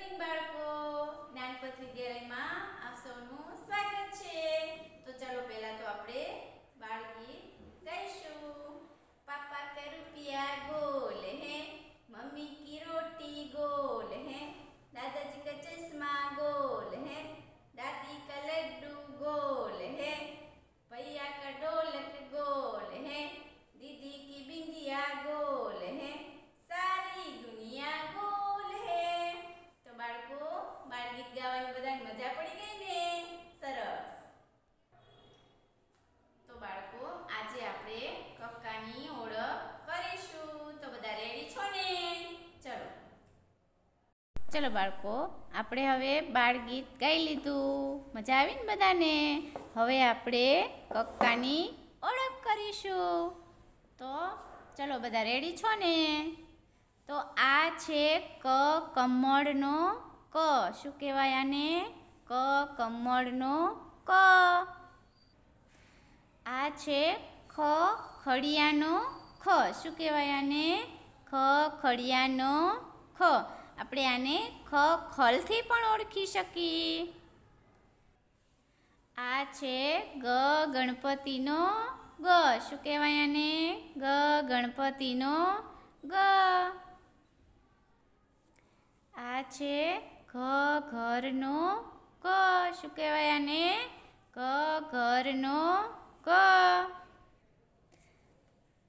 ನೀನು ಬೇಡ ચલો બાળકો આપણે હવે બાળગીત ગાઈ લીધું મજા આવી ને બધાને હવે આપણે કક્કાની ઓળખ કરીશું તો ચલો બધા રેડી છો ને તો આ છે ક કમળનો ક શું કહેવાય આને ક કમળનો ક આ છે ખ ખડિયાનો ખ શું કહેવાય આને ખ ખડિયાનો ખ આપણે આને ખ ખલથી પણ ઓળખી શકીએ આ છે ગ ગણપતિનો ગ શું કહેવાય આને ગ ગણપતિનો ગ આ છે ઘ ઘરનો ક શું કહેવાય આને ક ઘરનો ક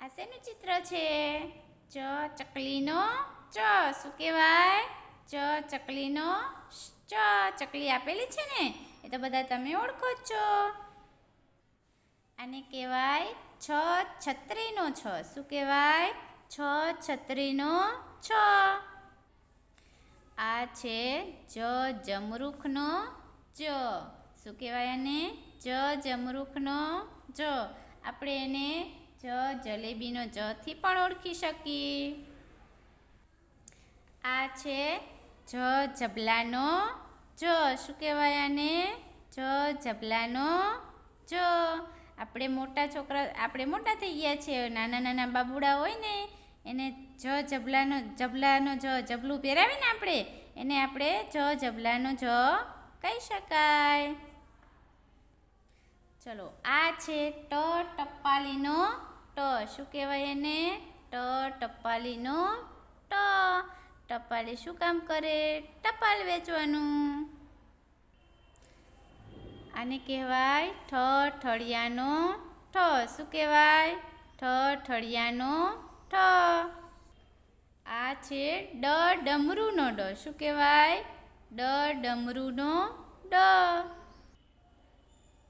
આ શેનું ચિત્ર છે ચ ચકલીનો ચ શું કહેવાય ચ ચકલીનો ચ ચકલી આપેલી છે ને એ તો બધા તમે ઓળખો છો આને કહેવાય છ છત્રીનો છ શું કહેવાય છ છત્રીનો છ આ છે જ જમરૂખનો જ શું કહેવાય એને જ જમરૂખનો જ આપણે એને જ જલેબીનો જથી પણ ઓળખી શકીએ આ છે જ જબલાનો જ શું કહેવાય આને જ જબલાનો જ આપણે મોટા છોકરા આપણે મોટા થઈ ગયા છીએ નાના નાના બાબુડા હોય ને એને જ જબલાનો જબલાનો જ જબલું પહેરાવીને આપણે એને આપણે જ જબલાનો જ કહી શકાય ચલો આ છે ટ ટપ્પાલીનો ટ શું કહેવાય એને ટ ટપ્પાલીનો ટ ટપાલે શું કામ કરે ટપાલ વેચવાનું આને કહેવાય ઠ ઠળિયાનો ઠ શું કહેવાય ઠ ઠળિયાનો ઠ આ છે ડ ડમરૂનો ડ શું કહેવાય ડ ડમરૂનો ડ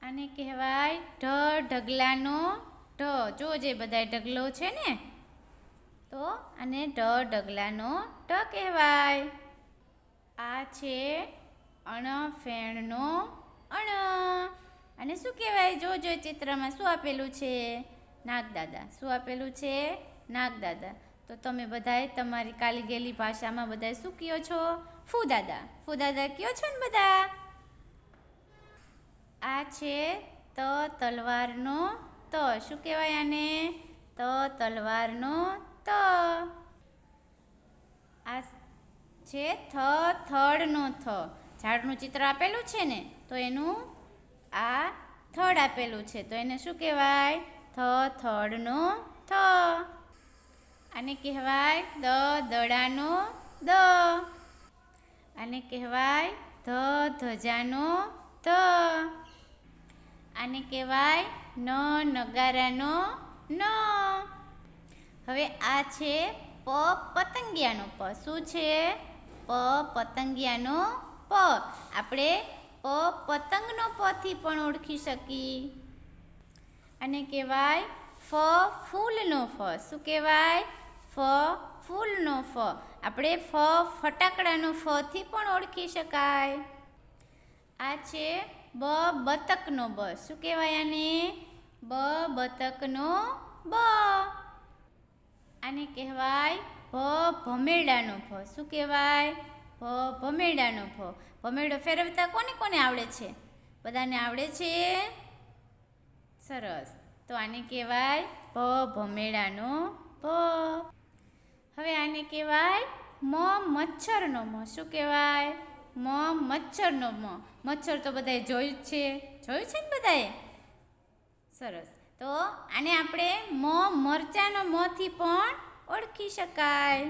આને કહેવાય ઢ ઢગલાનો ઢ જોજે જે બધાય ઢગલો છે ને તો આને ઢ ઢગલાનો ટ કહેવાય આ છે અણ ફેણનો અણ અને શું કહેવાય જોજો ચિત્રમાં શું આપેલું છે નાગદાદા શું આપેલું છે નાગદાદા તો તમે બધાએ તમારી કાલી ગયેલી ભાષામાં બધાએ શું કયો છો ફૂદાદા ફૂદાદા કયો છો ને બધા આ છે ત તલવારનો ત શું કહેવાય આને ત તલવારનો ત આ છે થ થડનો થ ઝાડનું ચિત્ર આપેલું છે ને તો એનું આ થડ આપેલું છે તો એને શું કહેવાય થ થડનો થ આને કહેવાય દ દડાનો દ આને કહેવાય ધ ધજાનો ધ આને કહેવાય ન નગારાનો ન હવે આ છે પ પતંગિયાનું પ શું છે પ પતંગિયાનો પ આપણે પ પતંગનો પથી પણ ઓળખી શકીએ અને કહેવાય ફ ફૂલનો ફ શું કહેવાય ફ ફૂલનો ફ આપણે ફ ફટાકડાનો ફથી પણ ઓળખી શકાય આ છે બ બતકનો બ શું કહેવાય આને બ બતકનો બ આને કહેવાય ભ ભમેડાનો ભ શું કહેવાય ભ ભમેડાનો ભ ભમેડો ફેરવતા કોને કોને આવડે છે બધાને આવડે છે સરસ તો આને કહેવાય ભ ભમેડાનો ભ હવે આને કહેવાય મ મચ્છરનો મ શું કહેવાય મ મચ્છરનો મ મચ્છર તો બધાએ જોયું જ છે જોયું છે ને બધાએ સરસ તો આને આપણે મ મરચાનો મોથી પણ ઓળખી શકાય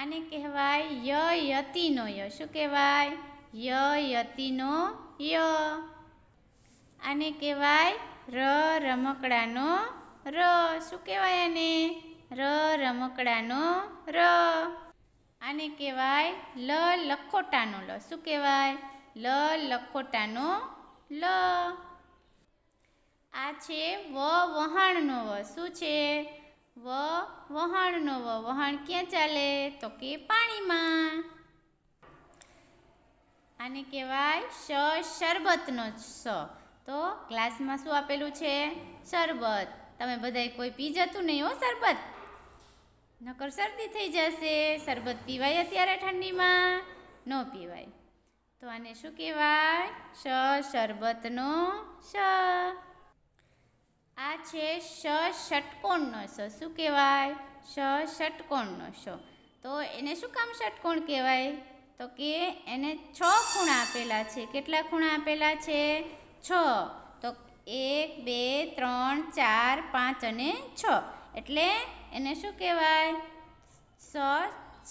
આને કહેવાય ય યતિનો ય શું કહેવાય ય યતિનો ય આને કહેવાય ર રમકડાનો ર શું કહેવાય આને ર રમકડાનો ર આને કહેવાય લ લખોટાનો લ શું કહેવાય લ લખોટાનો લ આ છે વ વહાણનો વ શું છે વ વહાણનો વ વહાણ ક્યાં ચાલે તો કે પાણીમાં આને કહેવાય સ શરબતનો સ તો ગ્લાસમાં શું આપેલું છે શરબત તમે બધાય કોઈ પી જતું નહીં હો શરબત નકર શરદી થઈ જશે શરબત પીવાય અત્યારે ઠંડીમાં ન પીવાય તો આને શું કહેવાય શ શરબતનો શ આ છે શ ષટકોણનો શ શું કહેવાય શ ષટકોણનો શ તો એને શું કામ ષટકોણ કહેવાય તો કે એને છ ખૂણા આપેલા છે કેટલા ખૂણા આપેલા છે છ તો એક બે ત્રણ ચાર પાંચ અને છ એટલે એને શું કહેવાય સ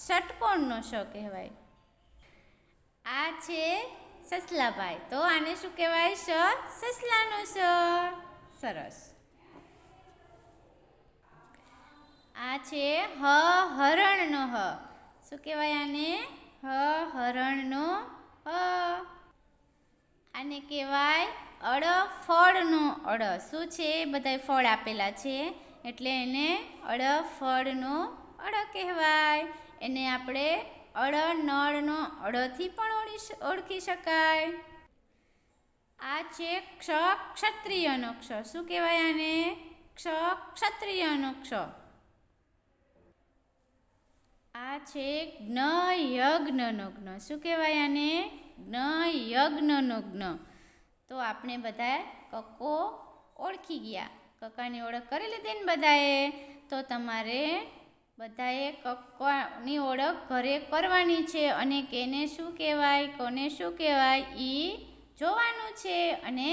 ષટકોણનો શ કહેવાય આ છે સસલાભાઈ તો આને શું કહેવાય સ સસલાનો સ સરસ છે હ હરણનો હ શું કહેવાય આને હ હરણનો હ આને કહેવાય અડ ફળનો અડ શું છે બધાય ફળ આપેલા છે એટલે એને અડ ફળનો અડ કહેવાય એને આપણે અડ નળનો અડથી પણ ઓળખી શકાય આ છે ક્ષ ક્ષત્રિયનો ક્ષ શું કહેવાય આને ક્ષ ક્ષત્રિયનો ક્ષ આ છે જ્ઞ યજ્ઞનો જ્ઞ શું કહેવાય આને જ્ઞ યજ્ઞનો જ્ઞ તો આપણે બધા કક્કો ઓળખી ગયા કક્કાની ઓળખ કરી લીધી ને બધાએ તો તમારે બધાએ કક્કાની ઓળખ ઘરે કરવાની છે અને કેને શું કહેવાય કોને શું કહેવાય એ જોવાનું છે અને